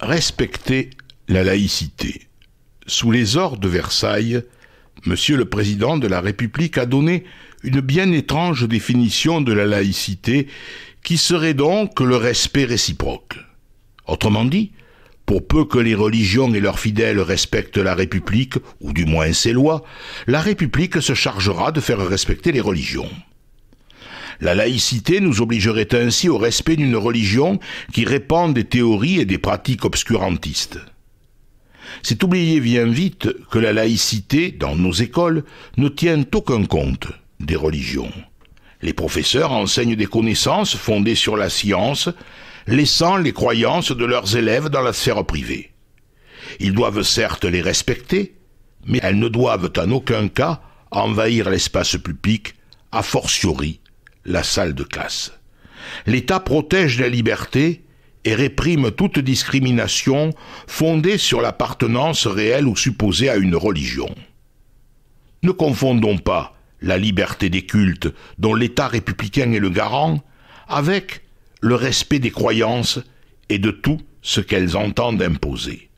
respecter la laïcité. Sous les ordres de Versailles, Monsieur le Président de la République a donné une bien étrange définition de la laïcité qui serait donc le respect réciproque. Autrement dit, pour peu que les religions et leurs fidèles respectent la République, ou du moins ses lois, la République se chargera de faire respecter les religions. La laïcité nous obligerait ainsi au respect d'une religion qui répand des théories et des pratiques obscurantistes. C'est oublier bien vite que la laïcité, dans nos écoles, ne tient aucun compte des religions. Les professeurs enseignent des connaissances fondées sur la science, laissant les croyances de leurs élèves dans la sphère privée. Ils doivent certes les respecter, mais elles ne doivent en aucun cas envahir l'espace public, a fortiori la salle de classe. L'État protège la liberté et réprime toute discrimination fondée sur l'appartenance réelle ou supposée à une religion. Ne confondons pas la liberté des cultes dont l'État républicain est le garant avec le respect des croyances et de tout ce qu'elles entendent imposer.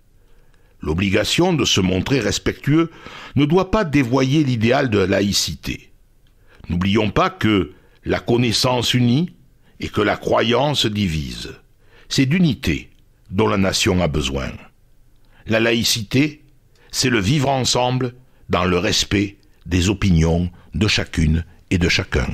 L'obligation de se montrer respectueux ne doit pas dévoyer l'idéal de laïcité. N'oublions pas que la connaissance unit et que la croyance divise. C'est d'unité dont la nation a besoin. La laïcité, c'est le vivre ensemble dans le respect des opinions de chacune et de chacun.